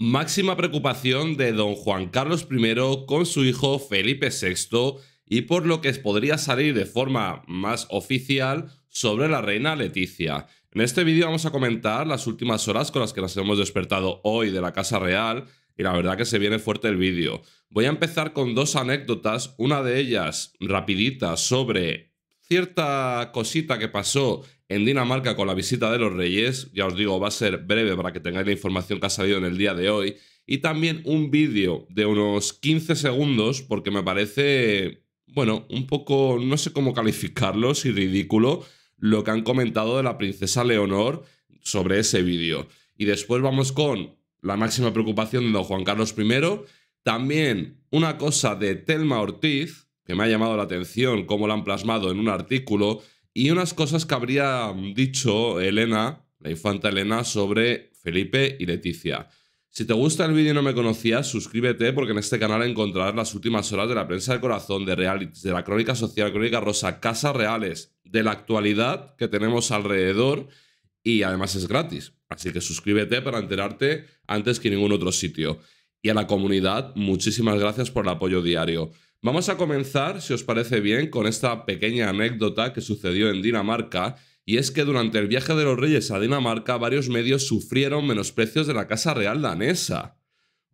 Máxima preocupación de don Juan Carlos I con su hijo Felipe VI y por lo que podría salir de forma más oficial sobre la reina Leticia. En este vídeo vamos a comentar las últimas horas con las que nos hemos despertado hoy de la Casa Real y la verdad que se viene fuerte el vídeo. Voy a empezar con dos anécdotas, una de ellas rapidita sobre cierta cosita que pasó en Dinamarca con la visita de los reyes, ya os digo, va a ser breve para que tengáis la información que ha salido en el día de hoy, y también un vídeo de unos 15 segundos, porque me parece, bueno, un poco, no sé cómo calificarlo, si ridículo, lo que han comentado de la princesa Leonor sobre ese vídeo. Y después vamos con la máxima preocupación de don Juan Carlos I, también una cosa de Telma Ortiz, que me ha llamado la atención, cómo lo han plasmado en un artículo, y unas cosas que habría mm, dicho Elena, la infanta Elena, sobre Felipe y Leticia. Si te gusta el vídeo y no me conocías, suscríbete porque en este canal encontrarás las últimas horas de la prensa del corazón, de realities, de la crónica social, crónica rosa, casas reales, de la actualidad que tenemos alrededor y además es gratis. Así que suscríbete para enterarte antes que ningún otro sitio. Y a la comunidad, muchísimas gracias por el apoyo diario. Vamos a comenzar, si os parece bien, con esta pequeña anécdota que sucedió en Dinamarca, y es que durante el viaje de los reyes a Dinamarca varios medios sufrieron menosprecios de la Casa Real danesa.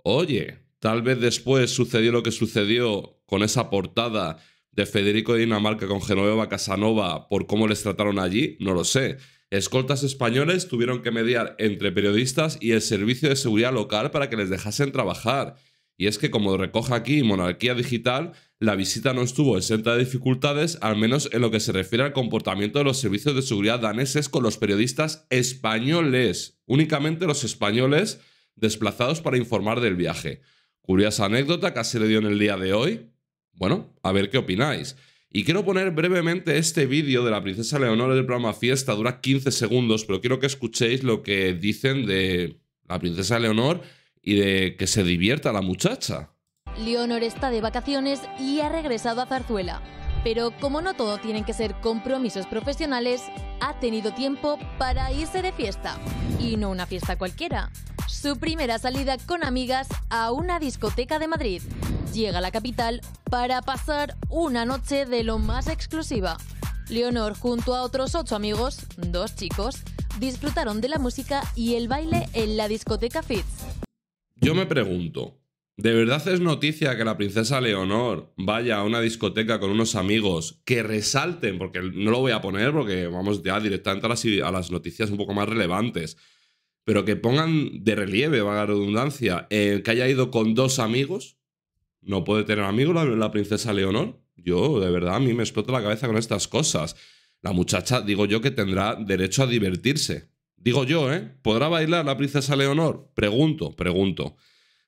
Oye, tal vez después sucedió lo que sucedió con esa portada de Federico de Dinamarca con Genoveva Casanova por cómo les trataron allí, no lo sé. Escoltas españoles tuvieron que mediar entre periodistas y el servicio de seguridad local para que les dejasen trabajar. Y es que, como recoge aquí Monarquía Digital, la visita no estuvo exenta de dificultades, al menos en lo que se refiere al comportamiento de los servicios de seguridad daneses con los periodistas españoles, únicamente los españoles desplazados para informar del viaje. Curiosa anécdota, casi le dio en el día de hoy. Bueno, a ver qué opináis. Y quiero poner brevemente este vídeo de la princesa Leonor del programa Fiesta, dura 15 segundos, pero quiero que escuchéis lo que dicen de la princesa Leonor y de que se divierta la muchacha. Leonor está de vacaciones y ha regresado a Zarzuela. Pero como no todo tienen que ser compromisos profesionales, ha tenido tiempo para irse de fiesta. Y no una fiesta cualquiera. Su primera salida con amigas a una discoteca de Madrid. Llega a la capital para pasar una noche de lo más exclusiva. Leonor junto a otros ocho amigos, dos chicos, disfrutaron de la música y el baile en la discoteca Fitz yo me pregunto, ¿de verdad es noticia que la princesa Leonor vaya a una discoteca con unos amigos que resalten? Porque no lo voy a poner porque vamos ya directamente a las, noticias un poco más relevantes. Pero que pongan de relieve, vaga redundancia, eh, que haya ido con dos amigos. No puede tener amigos la, la princesa Leonor. Yo, de verdad, a mí me explota la cabeza con estas cosas. La muchacha, digo yo, que tendrá derecho a divertirse Digo yo, ¿eh? ¿Podrá bailar la princesa Leonor? Pregunto, pregunto.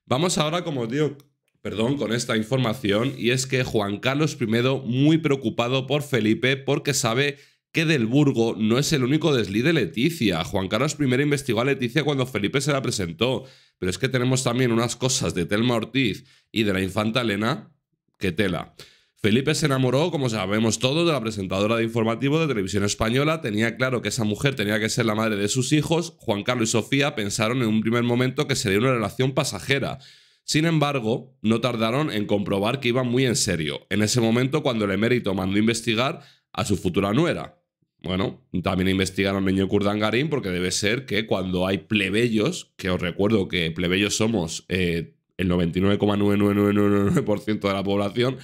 Vamos ahora, como digo, perdón, con esta información, y es que Juan Carlos I, muy preocupado por Felipe, porque sabe que del Burgo no es el único desliz de Leticia. Juan Carlos I investigó a Leticia cuando Felipe se la presentó, pero es que tenemos también unas cosas de Telma Ortiz y de la infanta Elena que tela. Felipe se enamoró, como sabemos todos, de la presentadora de informativo de televisión española. Tenía claro que esa mujer tenía que ser la madre de sus hijos. Juan Carlos y Sofía pensaron en un primer momento que sería una relación pasajera. Sin embargo, no tardaron en comprobar que iban muy en serio. En ese momento, cuando el emérito mandó investigar a su futura nuera. Bueno, también investigaron a Niño Kurdangarín porque debe ser que cuando hay plebeyos, que os recuerdo que plebeyos somos eh, el 99,999999% de la población,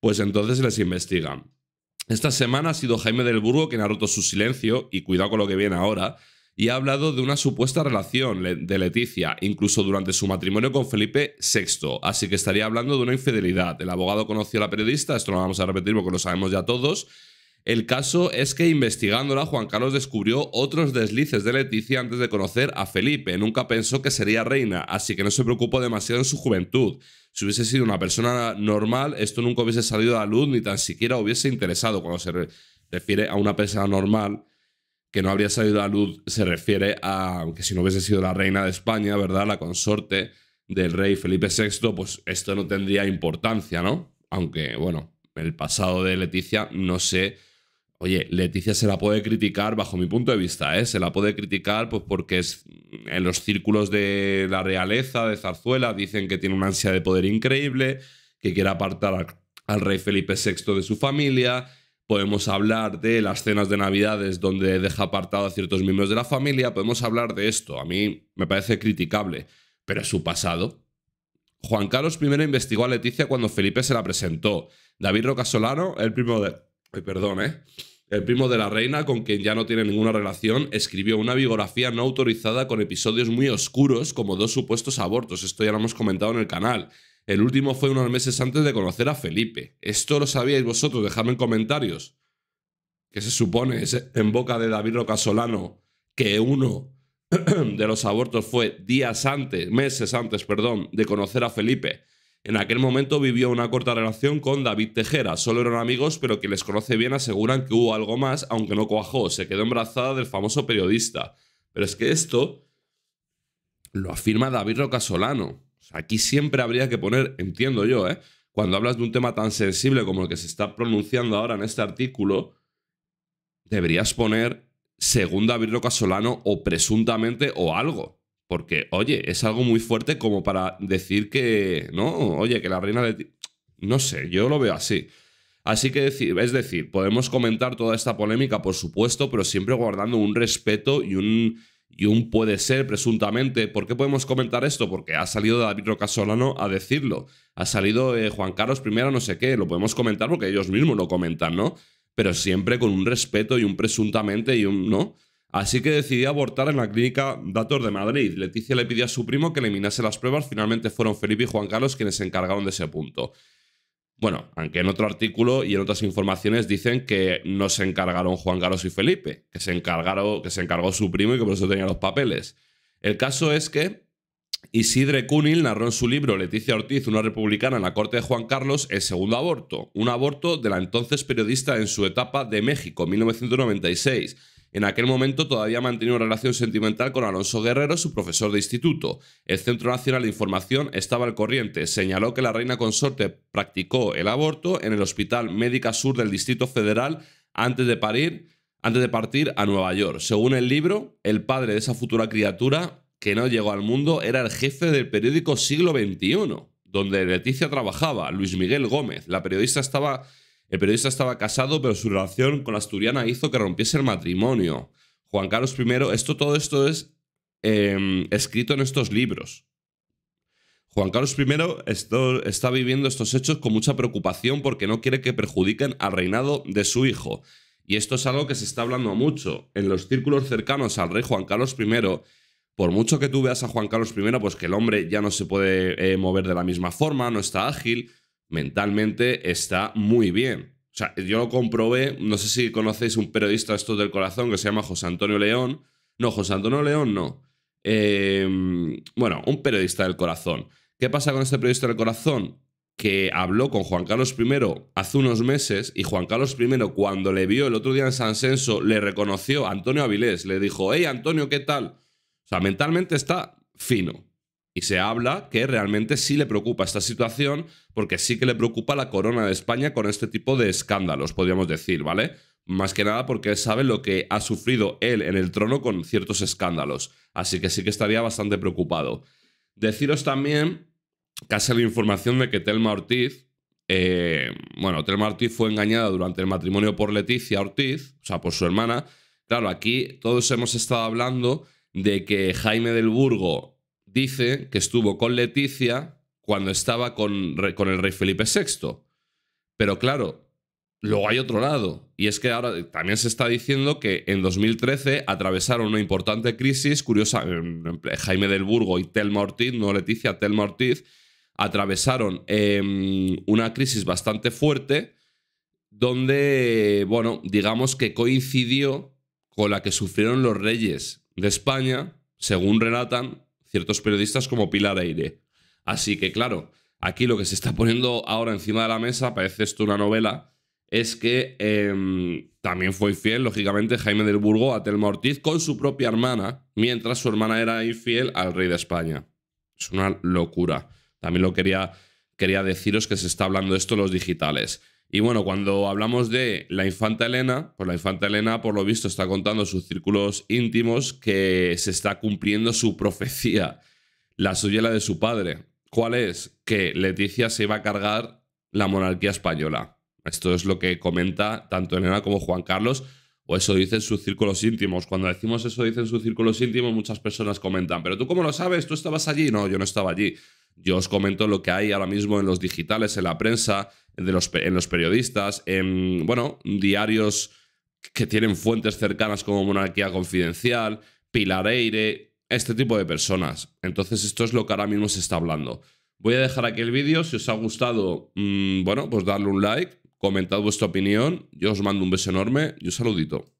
pues entonces les investigan. Esta semana ha sido Jaime del Burgo quien ha roto su silencio, y cuidado con lo que viene ahora, y ha hablado de una supuesta relación de Leticia, incluso durante su matrimonio con Felipe VI. Así que estaría hablando de una infidelidad. El abogado conoció a la periodista, esto lo vamos a repetir porque lo sabemos ya todos, el caso es que investigándola, Juan Carlos descubrió otros deslices de Leticia antes de conocer a Felipe. Nunca pensó que sería reina, así que no se preocupó demasiado en su juventud. Si hubiese sido una persona normal, esto nunca hubiese salido a la luz ni tan siquiera hubiese interesado. Cuando se refiere a una persona normal que no habría salido a la luz, se refiere a que si no hubiese sido la reina de España, ¿verdad? La consorte del rey Felipe VI, pues esto no tendría importancia, ¿no? Aunque, bueno, el pasado de Leticia no sé Oye, Leticia se la puede criticar, bajo mi punto de vista, ¿eh? se la puede criticar pues porque es, en los círculos de la realeza, de Zarzuela, dicen que tiene una ansia de poder increíble, que quiere apartar al rey Felipe VI de su familia. Podemos hablar de las cenas de Navidades donde deja apartado a ciertos miembros de la familia. Podemos hablar de esto. A mí me parece criticable. Pero es su pasado, Juan Carlos I investigó a Leticia cuando Felipe se la presentó. David Roca Solano, el primo de, perdón, ¿eh? El primo de la reina, con quien ya no tiene ninguna relación, escribió una biografía no autorizada con episodios muy oscuros como dos supuestos abortos. Esto ya lo hemos comentado en el canal. El último fue unos meses antes de conocer a Felipe. ¿Esto lo sabíais vosotros? Dejadme en comentarios. que se supone es en boca de David Rocasolano que uno de los abortos fue días antes, meses antes, perdón, de conocer a Felipe? En aquel momento vivió una corta relación con David Tejera, solo eran amigos, pero quien les conoce bien aseguran que hubo algo más, aunque no cuajó, se quedó embarazada del famoso periodista. Pero es que esto lo afirma David Rocasolano. Solano. aquí siempre habría que poner, entiendo yo, ¿eh? cuando hablas de un tema tan sensible como el que se está pronunciando ahora en este artículo, deberías poner según David Solano o presuntamente o algo. Porque, oye, es algo muy fuerte como para decir que, no, oye, que la reina de... No sé, yo lo veo así. Así que, decir es decir, podemos comentar toda esta polémica, por supuesto, pero siempre guardando un respeto y un, y un puede ser, presuntamente. ¿Por qué podemos comentar esto? Porque ha salido David Rocasolano a decirlo. Ha salido eh, Juan Carlos I, no sé qué. Lo podemos comentar porque ellos mismos lo comentan, ¿no? Pero siempre con un respeto y un presuntamente y un, ¿no? Así que decidió abortar en la clínica Dator de Madrid. Leticia le pidió a su primo que eliminase las pruebas. Finalmente fueron Felipe y Juan Carlos quienes se encargaron de ese punto. Bueno, aunque en otro artículo y en otras informaciones dicen que no se encargaron Juan Carlos y Felipe, que se, encargaron, que se encargó su primo y que por eso tenía los papeles. El caso es que Isidre Cunil narró en su libro Leticia Ortiz, una republicana en la corte de Juan Carlos, el segundo aborto, un aborto de la entonces periodista en su etapa de México, 1996 en aquel momento todavía mantenía una relación sentimental con Alonso Guerrero, su profesor de instituto. El Centro Nacional de Información estaba al corriente. Señaló que la reina consorte practicó el aborto en el Hospital Médica Sur del Distrito Federal antes de antes de partir a Nueva York. Según el libro, el padre de esa futura criatura que no llegó al mundo era el jefe del periódico Siglo XXI, donde Leticia trabajaba, Luis Miguel Gómez. La periodista estaba el periodista estaba casado, pero su relación con la asturiana hizo que rompiese el matrimonio. Juan Carlos I, esto, todo esto es em, escrito en estos libros. Juan Carlos I está viviendo estos hechos con mucha preocupación porque no quiere que perjudiquen al reinado de su hijo. Y esto es algo que se está hablando mucho. En los círculos cercanos al rey Juan Carlos I, por mucho que tú veas a Juan Carlos I, pues que el hombre ya no se puede eh, mover de la misma forma, no está ágil, mentalmente está muy bien. O sea, yo lo comprobé, no sé si conocéis un periodista esto del corazón que se llama José Antonio León. No, José Antonio León no. Em, bueno, un periodista del corazón. ¿Qué pasa con este periodista del corazón? Que habló con Juan Carlos I hace unos meses y Juan Carlos I cuando le vio el otro día en San Senso le reconoció a Antonio Avilés, le dijo, hey Antonio, ¿qué tal? O sea, mentalmente está fino. Y se habla que realmente sí le preocupa esta situación, porque sí que le preocupa la corona de España con este tipo de escándalos, podríamos decir, ¿vale? Más que nada porque sabe lo que ha sufrido él en el trono con ciertos escándalos. Así que sí que estaría bastante preocupado. Deciros también casi la información de que Telma Ortiz, eh, bueno, Telma Ortiz fue engañada durante el matrimonio por Leticia Ortiz, o sea, por su hermana. Claro, aquí todos hemos estado hablando de que Jaime del Burgo dice que estuvo con Leticia cuando estaba con, con el rey Felipe VI. Pero claro, luego hay otro lado, y es que ahora también se está diciendo que en 2013 atravesaron una importante crisis, curiosa, eh, Jaime del Burgo y Telma Ortiz, no Leticia, Telma Ortiz, atravesaron em, una crisis bastante fuerte, donde, bueno, digamos que coincidió con la que sufrieron los reyes de España, según relatan, ciertos periodistas como Pilar Aire. Así que claro, aquí lo que se está poniendo ahora encima de la mesa, parece esto una novela, es que em, también fue infiel, lógicamente, Jaime del Burgo a Telma Ortiz con su propia hermana, mientras su hermana era infiel al rey de España. Es una locura. También lo quería, quería deciros que se está hablando de esto en los digitales. Y bueno, cuando hablamos de la infanta Elena, pues la infanta Elena por lo visto está contando sus círculos íntimos que se está cumpliendo su profecía, la suya y la de su padre. ¿Cuál es? Que Leticia se iba a cargar la monarquía española. Esto es lo que comenta tanto Elena como Juan Carlos, o eso dicen sus círculos íntimos. Cuando decimos eso dicen sus círculos íntimos, muchas personas comentan, pero tú cómo lo sabes, tú estabas allí. No, yo no estaba allí. Yo os comento lo que hay ahora mismo en los digitales, en la prensa, en los periodistas, en, bueno, diarios que tienen fuentes cercanas como Monarquía Confidencial, Pilar Eire, este tipo de personas. Entonces esto es lo que ahora mismo se está hablando. Voy a dejar aquí el vídeo, si os ha gustado, mm, bueno, pues darle un like, comentad vuestra opinión, yo os mando un beso enorme y un saludito.